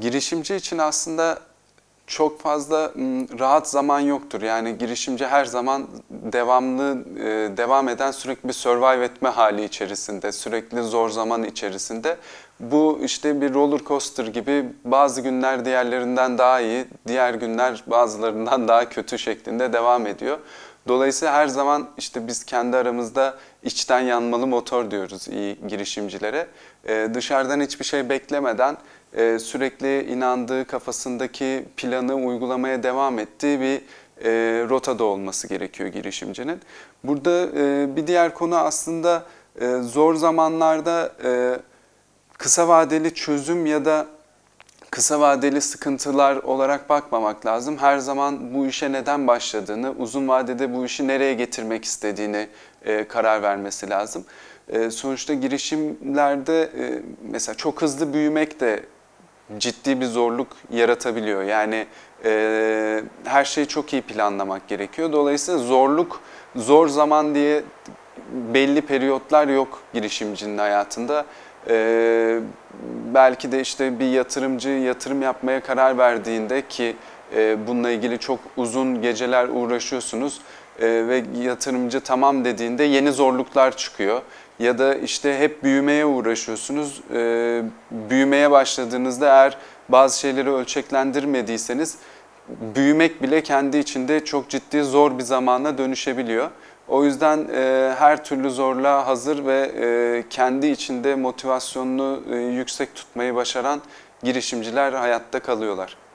girişimci için aslında çok fazla rahat zaman yoktur. Yani girişimci her zaman devamlı, e, devam eden sürekli bir survive etme hali içerisinde, sürekli zor zaman içerisinde. Bu işte bir roller coaster gibi bazı günler diğerlerinden daha iyi, diğer günler bazılarından daha kötü şeklinde devam ediyor. Dolayısıyla her zaman işte biz kendi aramızda içten yanmalı motor diyoruz iyi girişimcilere. Ee, dışarıdan hiçbir şey beklemeden e, sürekli inandığı kafasındaki planı uygulamaya devam ettiği bir e, rotada olması gerekiyor girişimcinin. Burada e, bir diğer konu aslında zor zamanlarda kısa vadeli çözüm ya da kısa vadeli sıkıntılar olarak bakmamak lazım. Her zaman bu işe neden başladığını, uzun vadede bu işi nereye getirmek istediğini e, karar vermesi lazım. E, sonuçta girişimlerde e, mesela çok hızlı büyümek de ciddi bir zorluk yaratabiliyor. Yani e, her şeyi çok iyi planlamak gerekiyor. Dolayısıyla zorluk, zor zaman diye belli periyotlar yok girişimcinin hayatında. Ee, belki de işte bir yatırımcı yatırım yapmaya karar verdiğinde ki e, bununla ilgili çok uzun geceler uğraşıyorsunuz e, ve yatırımcı tamam dediğinde yeni zorluklar çıkıyor. Ya da işte hep büyümeye uğraşıyorsunuz. E, büyümeye başladığınızda eğer bazı şeyleri ölçeklendirmediyseniz büyümek bile kendi içinde çok ciddi zor bir zamana dönüşebiliyor. O yüzden e, her türlü zorluğa hazır ve e, kendi içinde motivasyonunu e, yüksek tutmayı başaran girişimciler hayatta kalıyorlar.